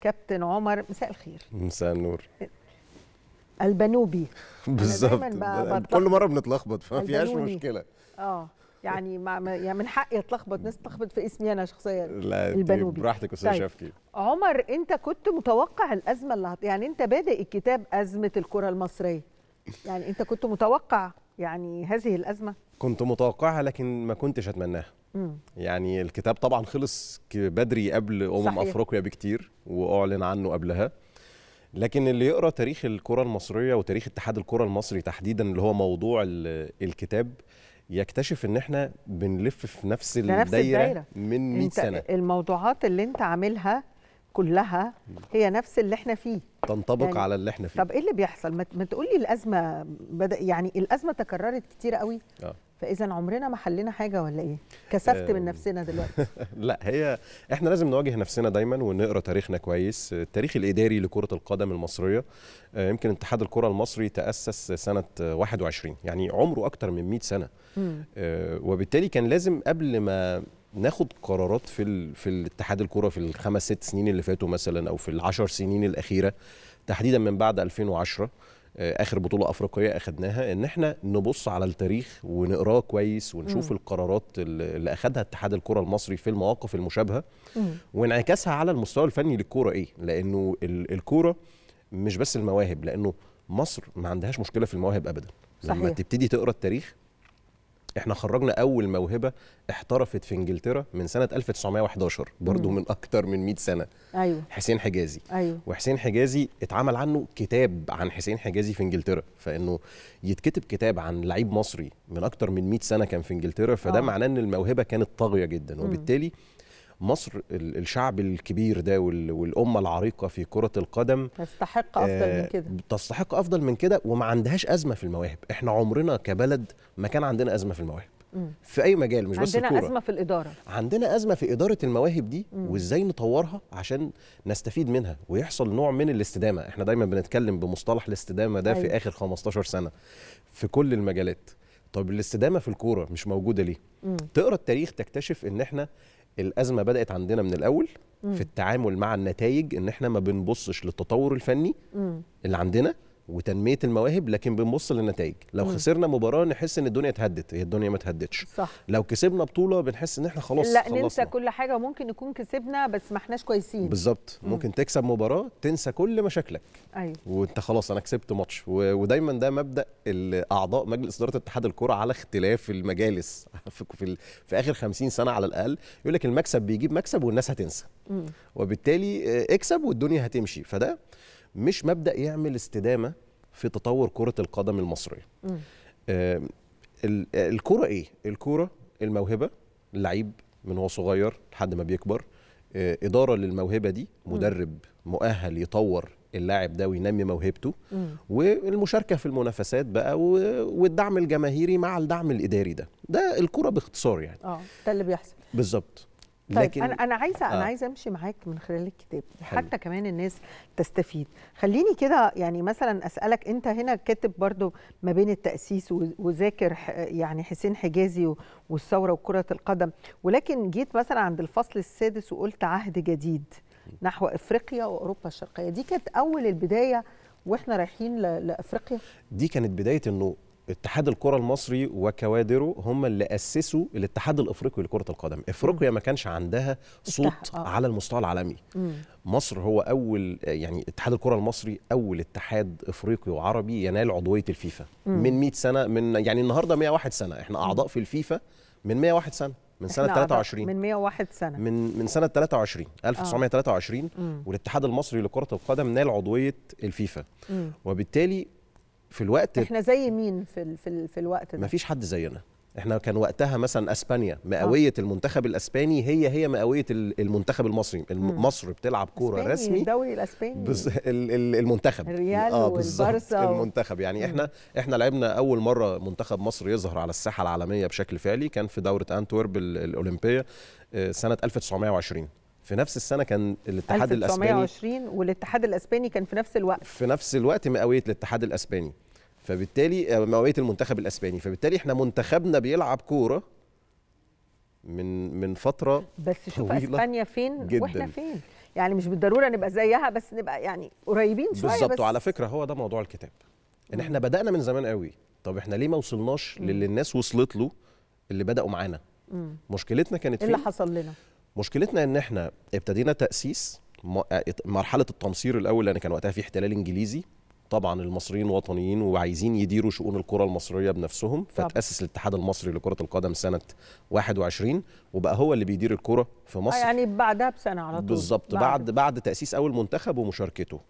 كابتن عمر مساء الخير مساء النور البنوبي بالظبط كل مره بنتلخبط فما فيهاش مشكله اه يعني ما يعني من حقي اتلخبط ناس تتلخبط في اسمي انا شخصيا لا البنوبي براحتك استاذ طيب. شفكي عمر انت كنت متوقع الازمه اللي هت... يعني انت بادئ الكتاب ازمه الكره المصريه يعني انت كنت متوقع يعني هذه الازمه كنت متوقعها لكن ما كنتش اتمناها يعني الكتاب طبعا خلص بدري قبل امم صحيح. افريقيا بكتير واعلن عنه قبلها لكن اللي يقرا تاريخ الكره المصريه وتاريخ اتحاد الكره المصري تحديدا اللي هو موضوع الكتاب يكتشف ان احنا بنلف في نفس الدايره, الدايرة. من 100 سنه الموضوعات اللي انت عاملها كلها هي نفس اللي احنا فيه تنطبق يعني على اللي احنا فيه طب ايه اللي بيحصل ما تقول لي الازمه بدا يعني الازمه تكررت كتير قوي آه. فاذا عمرنا ما حلينا حاجه ولا ايه كسفت من نفسنا دلوقتي لا هي احنا لازم نواجه نفسنا دايما ونقرا تاريخنا كويس التاريخ الاداري لكره القدم المصريه آه، يمكن اتحاد الكره المصري تاسس سنه 21 يعني عمره اكتر من 100 سنه آه، وبالتالي كان لازم قبل ما ناخد قرارات في في الاتحاد الكوره في الخمس ست سنين اللي فاتوا مثلا او في العشر سنين الاخيره تحديدا من بعد 2010 آه، اخر بطوله افريقيه اخدناها ان احنا نبص على التاريخ ونقراه كويس ونشوف مم. القرارات اللي اخدها اتحاد الكره المصري في المواقف المشابهه وانعكاسها على المستوى الفني للكوره ايه لانه الكوره مش بس المواهب لانه مصر ما عندهاش مشكله في المواهب ابدا صحيح. لما تبتدي تقرا التاريخ احنا خرجنا اول موهبه احترفت في انجلترا من سنه 1911 برضو من اكتر من 100 سنه ايوه حسين حجازي ايوه وحسين حجازي اتعمل عنه كتاب عن حسين حجازي في انجلترا فانه يتكتب كتاب عن لعيب مصري من اكتر من 100 سنه كان في انجلترا فده آه. معناه ان الموهبه كانت طاغيه جدا وبالتالي مصر الشعب الكبير ده والامه العريقه في كره القدم تستحق افضل آه، من كده تستحق افضل من كده وما عندهاش ازمه في المواهب احنا عمرنا كبلد ما كان عندنا ازمه في المواهب في اي مجال مش بس الكوره عندنا ازمه في الاداره عندنا ازمه في اداره المواهب دي وازاي نطورها عشان نستفيد منها ويحصل نوع من الاستدامه احنا دايما بنتكلم بمصطلح الاستدامه ده أيوة. في اخر 15 سنه في كل المجالات طب الاستدامه في الكوره مش موجوده ليه تقرا التاريخ تكتشف ان احنا الازمه بدات عندنا من الاول في التعامل مع النتائج ان احنا ما بنبصش للتطور الفني اللي عندنا وتنميه المواهب لكن بنبص للنتائج لو خسرنا مباراه نحس ان الدنيا اتهدت هي الدنيا ما اتهدتش صح لو كسبنا بطوله بنحس ان احنا خلاص لا خلصنا. ننسى كل حاجه وممكن نكون كسبنا بس ما احناش كويسين بالظبط ممكن تكسب مباراه تنسى كل مشاكلك ايوه وانت خلاص انا كسبت ماتش ودايما ده مبدا اعضاء مجلس اداره اتحاد الكره على اختلاف المجالس في, في, في اخر 50 سنه على الاقل يقول لك المكسب بيجيب مكسب والناس هتنسى مم. وبالتالي آه، اكسب والدنيا هتمشي فده مش مبدا يعمل استدامه في تطور كره القدم المصريه آه، آه، الكره ايه الكره الموهبه اللعيب من هو صغير لحد ما بيكبر آه، اداره للموهبه دي مدرب مؤهل يطور اللاعب ده وينمي موهبته والمشاركه في المنافسات بقى والدعم الجماهيري مع الدعم الاداري ده ده الكره باختصار يعني اه ده اللي بيحصل بالظبط طيب لكن انا انا عايزه آه. انا عايزه امشي معاك من خلال الكتاب حلو. حتى كمان الناس تستفيد خليني كده يعني مثلا اسالك انت هنا كاتب برضو ما بين التاسيس وذاكر يعني حسين حجازي والثوره وكره القدم ولكن جيت مثلا عند الفصل السادس وقلت عهد جديد نحو افريقيا واوروبا الشرقيه دي كانت اول البدايه واحنا رايحين لافريقيا دي كانت بدايه انه اتحاد الكره المصري وكوادره هم اللي اسسوا الاتحاد الافريقي لكره القدم افريقيا ما كانش عندها صوت آه. على المستوى العالمي مم. مصر هو اول يعني اتحاد الكره المصري اول اتحاد افريقي وعربي ينال عضويه الفيفا مم. من 100 سنه من يعني النهارده 101 سنه احنا اعضاء في الفيفا من 101 سنه من سنه 23 من 101 سنه من من سنه 23 1923 آه. والاتحاد المصري لكره القدم نال عضويه الفيفا مم. وبالتالي في الوقت احنا زي مين في في, في الوقت ده مفيش حد زينا احنا كان وقتها مثلا اسبانيا آه. مئويه آه. المنتخب الاسباني هي هي مئويه المنتخب المصري مصر بتلعب كوره رسمي الدوري الاسباني بز... المنتخب الريال آه والبارسا المنتخب يعني احنا مم. احنا لعبنا اول مره منتخب مصر يظهر على الساحه العالميه بشكل فعلي كان في دوره انتورب الاولمبيه آه، سنه 1920 في نفس السنه كان الاتحاد 1920 الاسباني 1920 والاتحاد الاسباني كان في نفس الوقت في نفس الوقت مئويه الاتحاد الاسباني فبالتالي آه، مئويه المنتخب الاسباني فبالتالي احنا منتخبنا بيلعب كوره من من فتره بس شوف اسبانيا فين جداً. واحنا فين يعني مش بالضروره نبقى زيها بس نبقى يعني قريبين شويه بالظبط وعلى فكره هو ده موضوع الكتاب ان احنا بدانا من زمان قوي طب احنا ليه ما وصلناش للي الناس وصلت له اللي بداوا معانا مشكلتنا كانت إيه فين اللي حصل لنا مشكلتنا ان احنا ابتدينا تاسيس مرحله التمصير الاول لان كان وقتها في احتلال انجليزي طبعا المصريين وطنيين وعايزين يديروا شؤون الكره المصريه بنفسهم فتاسس الاتحاد المصري لكره القدم سنه 21 وبقى هو اللي بيدير الكره في مصر يعني بعدها بسنه على طول بالظبط بعد بعد تاسيس اول منتخب ومشاركته